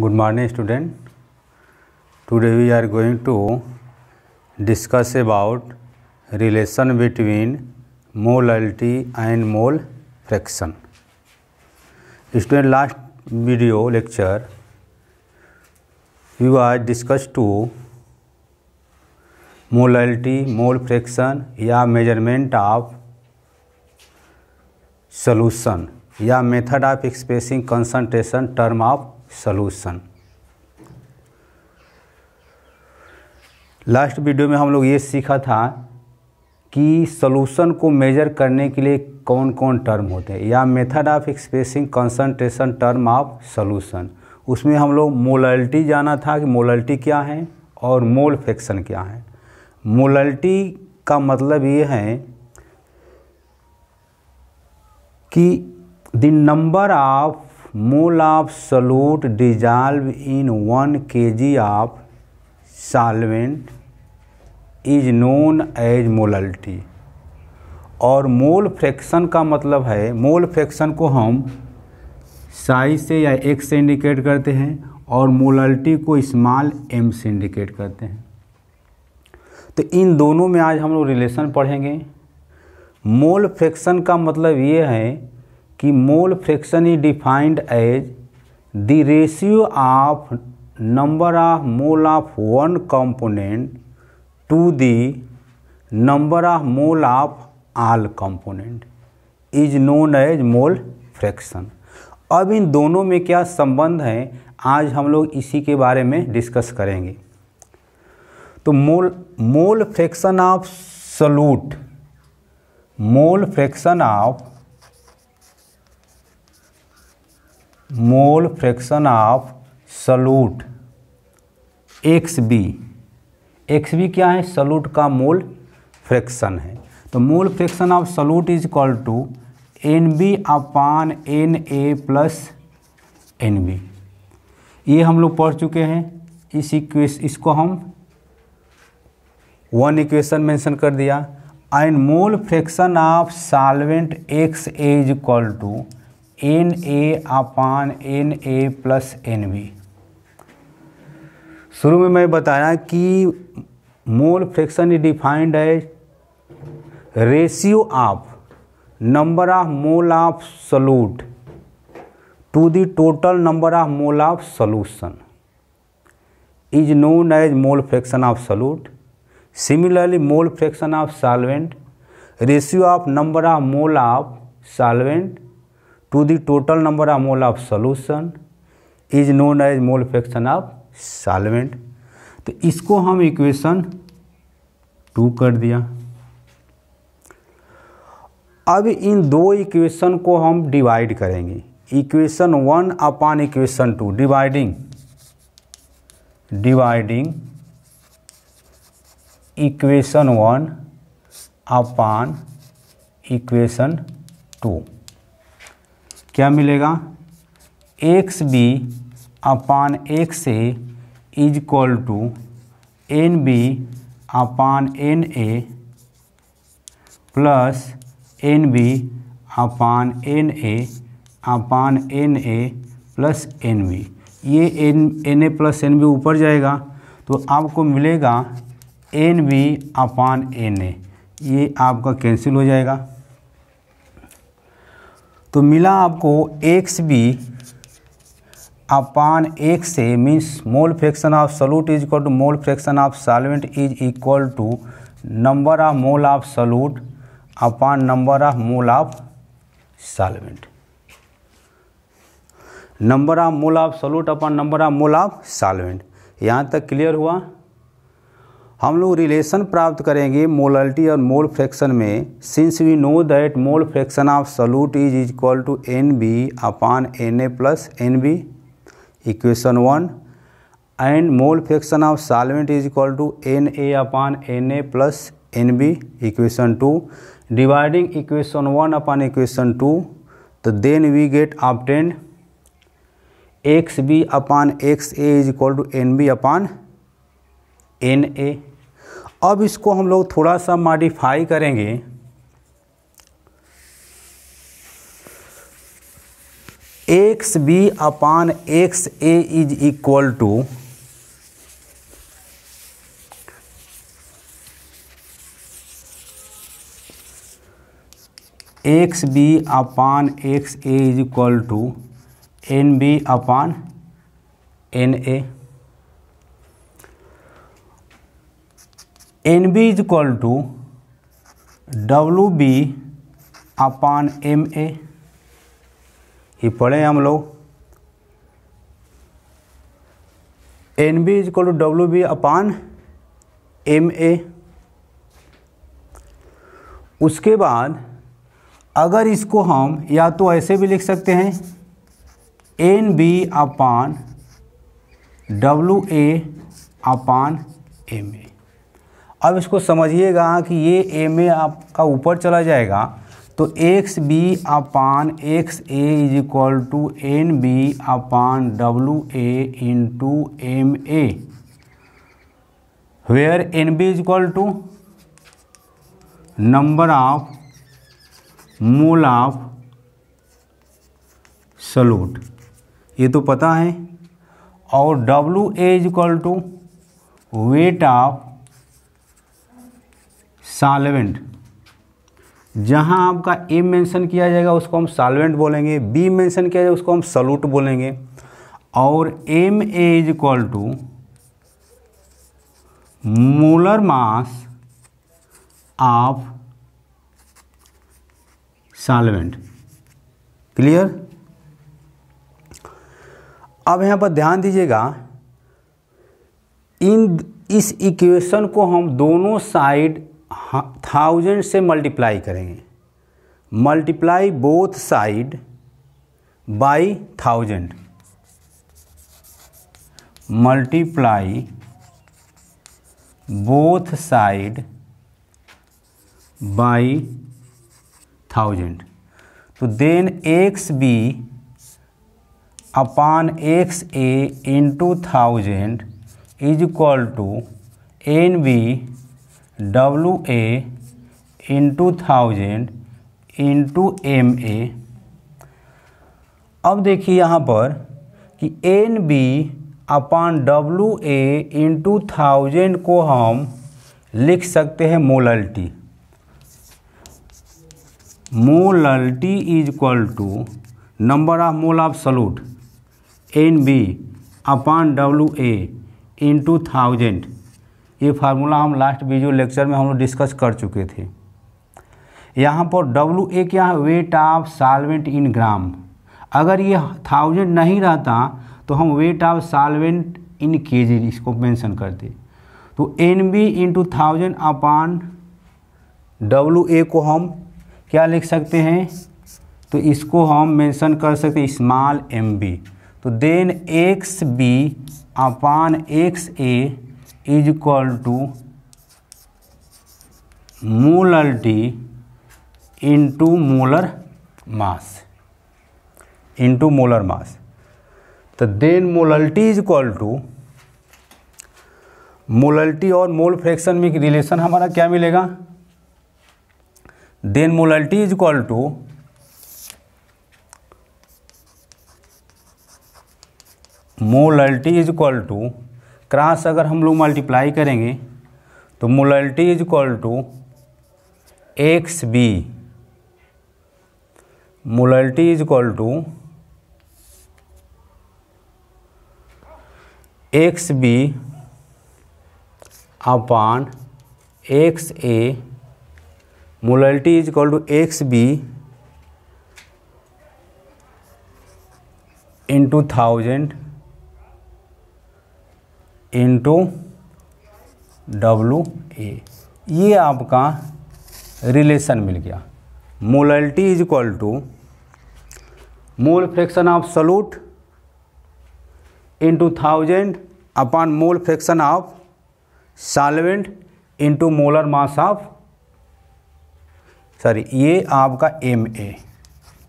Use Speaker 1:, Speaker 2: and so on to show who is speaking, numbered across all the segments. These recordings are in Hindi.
Speaker 1: good morning student today we are going to discuss about relation between molality and mole fraction student last video lecture you are discuss to molality mole fraction या मेजरमेंट ऑफ सोलूशन या method of expressing concentration term of solution last video में हम लोग ये सीखा था कि सोलूशन को मेजर करने के लिए कौन कौन टर्म होते हैं या method of expressing concentration term of solution उसमें हम लोग मोलल्टी जाना था कि मोलल्टी क्या है और मोल फ्रैक्शन क्या है मोलल्टी का मतलब ये है कि the number of mole of solute dissolve in one K G of solvent is known as molality और मोल फ्रैक्शन का मतलब है मोल फ्रैक्शन को हम साइज से या एक से इंडिकेट करते हैं और मोलल्टी को स्मॉल एम से इंडिकेट करते हैं तो इन दोनों में आज हम लोग रिलेशन पढ़ेंगे मोल फ्रैक्शन का मतलब ये है कि mole fraction is defined as the ratio of number of mole of one component to the number of mole of all component is known as mole fraction अब इन दोनों में क्या संबंध है आज हम लोग इसी के बारे में डिस्कस करेंगे तो mole mole fraction of solute mole fraction of mole fraction of solute X B X B क्या है सलूट का मोल फ्रैक्शन है तो mole fraction of solute is equal to N B upon N A plus N B ये हम लोग पढ़ चुके हैं इस इक्वेश इसको हम वन इक्वेशन मेंशन कर दिया and mole fraction of solvent X A is equal to N A upon N A plus N B शुरू में मैं बताया कि mole fraction is defined as ratio of number of mole of solute to the total number of mole of solution is known as mole fraction of solute similarly mole fraction of solvent ratio of number of mole of solvent to the total number of mole of solution is known as mole fraction of solvent तो इसको हम इक्वेशन टू कर दिया अब इन दो इक्वेशन को हम डिवाइड करेंगे equation one upon equation two dividing dividing equation one upon equation two क्या मिलेगा X B upon X A is equal to N B upon N A plus N B upon N A upon N A plus N B ये N N A plus N B ऊपर जाएगा तो आपको मिलेगा N B upon N A ये आपका कैंसिल हो जाएगा तो मिला आपको एक्स बी अपान एक से means mole fraction of solute is equal to mole fraction of solvent is equal to number of mole of solute upon number of mole of solvent number of mole of solute upon number of mole of solvent यहाँ तक क्लियर हुआ हम लोग रिलेशन प्राप्त करेंगे मोलल्टी और मोल फ्रैक्शन में since we know that mole fraction of solute is is equal to N B upon N A plus N B equation one and mole fraction of solvent is equal to N A upon N A plus N B equation two dividing equation one upon equation two तो then we get obtained X B upon X A is equal to N B upon N ए अब इसको हम लोग थोड़ा सा मॉडिफाई करेंगे X B upon X A is equal to X B upon X A is equal to N B upon N A N B is equal to W B upon M A पढ़े हम लोग N B is equal to W B upon M A उसके बाद अगर इसको हम या तो ऐसे भी लिख सकते हैं N B upon W A upon M A अब इसको समझिएगा कि ये एम ए आपका ऊपर चला जाएगा तो X B upon X A is equal to N B upon W A into M A where N B is equal to number of mole of solute ये तो पता है और W A is equal to weight of solvent जहां आपका ए मेंशन किया जाएगा उसको हम सालवेंट बोलेंगे बी मेंशन किया जाएगा उसको हम सलूट बोलेंगे और M A is equal to molar mass of solvent clear अब यहां पर ध्यान दीजिएगा इन इस इक्वेशन को हम दोनों साइड थाउजेंड हाँ, से मल्टीप्लाई करेंगे multiply both side by thousand multiply both side by thousand तो then X B upon X A into thousand is equal to N B W A into thousand into M A अब देखिए यहाँ पर कि N B upon W A into thousand को हम लिख सकते हैं molality molality is equal to number of mole of solute N B upon W A into thousand ये फार्मूला हम लास्ट वीडियो लेक्चर में हम लोग डिस्कस कर चुके थे यहाँ पर डब्ल्यू ए क्या है weight of solvent in gram अगर ये थाउजेंड नहीं रहता तो हम वेट ऑफ सालवेंट इन के जी इसको मेंशन करते तो N B into thousand upon W A को हम क्या लिख सकते हैं तो इसको हम मेंशन कर सकते हैं स्मॉल एम बी तो then X B upon X A is equal to molar D into molar mass into molar mass तो then molality is equal to molality और मोल फ्रैक्शन में रिलेशन हमारा क्या मिलेगा then molality is equal to molality is equal to cross अगर हम लोग मल्टीप्लाई करेंगे तो molality is equal to X B molality is equal to X B upon X A molality is equal to X B into thousand into W A ये आपका रिलेशन मिल गया molality is equal to mole fraction of solute into thousand upon mole fraction of solvent into molar mass of sorry ये आपका M A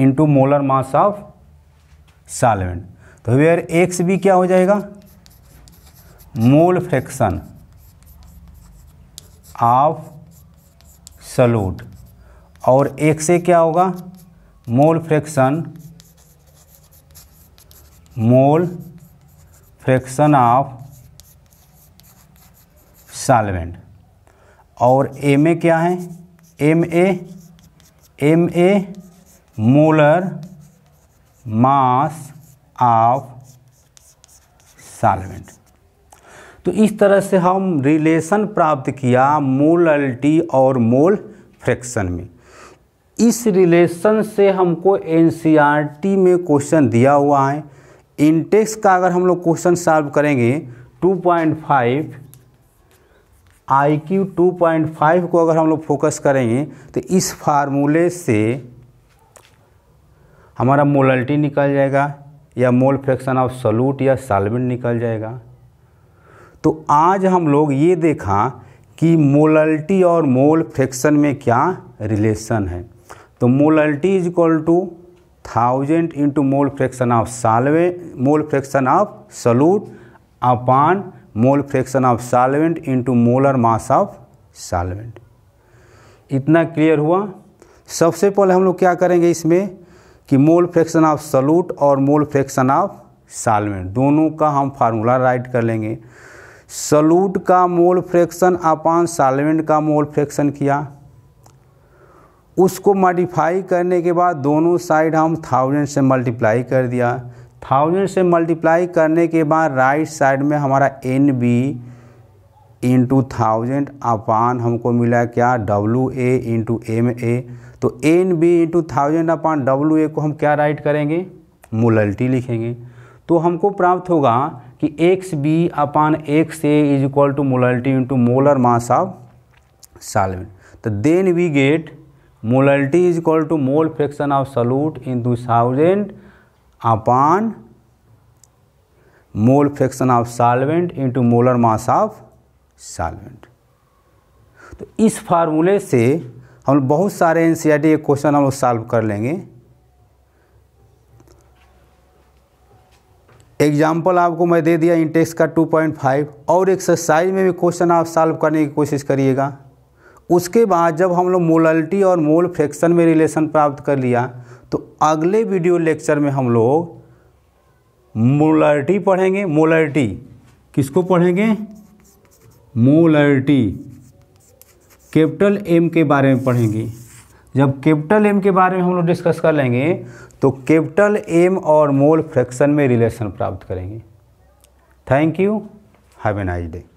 Speaker 1: into molar mass of solvent तो वेयर एक्स भी क्या हो जाएगा मोल फ्रैक्शन ऑफ सलूट और एक से क्या होगा mole fraction mole fraction of solvent और ए में क्या है M A M A molar mass of solvent तो इस तरह से हम रिलेशन प्राप्त किया मोलिटी और मोल फ्रैक्शन में इस रिलेशन से हमको एन e में क्वेश्चन दिया हुआ है इंटेक्स का अगर हम लोग क्वेश्चन सॉल्व करेंगे 2.5 पॉइंट फाइव को अगर हम लोग फोकस करेंगे तो इस फार्मूले से हमारा मोलल्टी निकल जाएगा या मोल फ्रैक्शन ऑफ सलूट या सालविन निकल जाएगा तो आज हम लोग ये देखा कि मोलल्टी और मोल फ्रैक्शन में क्या रिलेशन है तो molality is equal to thousand into mole fraction of solve mole fraction of solute upon mole fraction of solvent into molar mass of solvent इतना क्लियर हुआ सबसे पहले हम लोग क्या करेंगे इसमें कि मोल फ्रैक्शन ऑफ सलूट और मोल फ्रैक्शन ऑफ सालवेंट दोनों का हम फार्मूला राइट कर लेंगे सलूट का मोल फ्रैक्शन अपान सालवेंट का मोल फ्रैक्शन किया उसको मॉडिफाई करने के बाद दोनों साइड हम थाउजेंड से मल्टीप्लाई कर दिया थाउजेंड से मल्टीप्लाई करने के बाद राइट साइड में हमारा N B into thousand upon हमको मिला क्या W A into M A तो N B into thousand upon W A को हम क्या राइट करेंगे मोलल्टी लिखेंगे तो हमको प्राप्त होगा कि X B upon X A is equal to molarity into molar mass of solvent तो then we get molality is equal to mole fraction of in into thousand upon mole fraction of solvent into molar mass of solvent तो इस फार्मूले से हम बहुत सारे एन सी के क्वेश्चन हम लोग सॉल्व कर लेंगे एग्जाम्पल आपको मैं दे दिया इंटेक्स का 2.5 और एक्सरसाइज में भी क्वेश्चन आप सॉल्व करने की कोशिश करिएगा उसके बाद जब हम लोग मोललिटी और मोल फ्रैक्शन में रिलेशन प्राप्त कर लिया तो अगले वीडियो लेक्चर में हम लोग मोलरिटी पढ़ेंगे मोलरिटी किसको पढ़ेंगे मोलरिटी कैपिटल एम के बारे में पढ़ेंगे जब कैपिटल एम के बारे में हम लोग डिस्कस कर लेंगे तो कैपिटल एम और मोल फ्रैक्शन में रिलेशन प्राप्त करेंगे thank you have a nice day